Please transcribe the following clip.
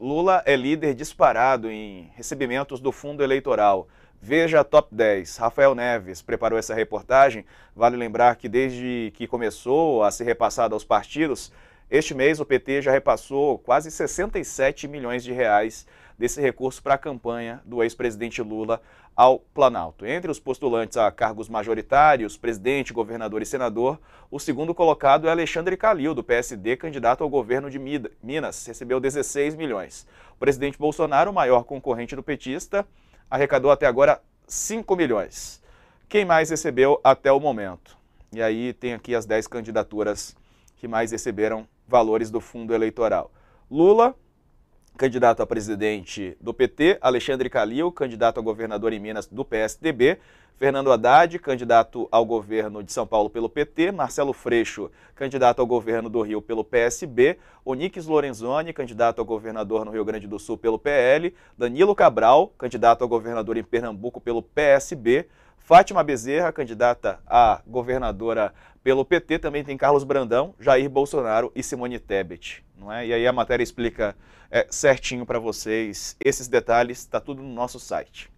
Lula é líder disparado em recebimentos do fundo eleitoral. Veja a top 10. Rafael Neves preparou essa reportagem. Vale lembrar que desde que começou a ser repassada aos partidos, este mês, o PT já repassou quase 67 milhões de reais desse recurso para a campanha do ex-presidente Lula ao Planalto. Entre os postulantes a cargos majoritários, presidente, governador e senador, o segundo colocado é Alexandre Calil, do PSD, candidato ao governo de Minas, recebeu 16 milhões. O presidente Bolsonaro, o maior concorrente do petista, arrecadou até agora 5 milhões. Quem mais recebeu até o momento? E aí tem aqui as 10 candidaturas que mais receberam valores do fundo eleitoral. Lula, candidato a presidente do PT, Alexandre Calil, candidato a governador em Minas do PSDB, Fernando Haddad, candidato ao governo de São Paulo pelo PT, Marcelo Freixo, candidato ao governo do Rio pelo PSB, Onix Lorenzoni, candidato a governador no Rio Grande do Sul pelo PL, Danilo Cabral, candidato a governador em Pernambuco pelo PSB, Fátima Bezerra, candidata a governadora pelo PT, também tem Carlos Brandão, Jair Bolsonaro e Simone Tebet. Não é? E aí a matéria explica é, certinho para vocês esses detalhes, está tudo no nosso site.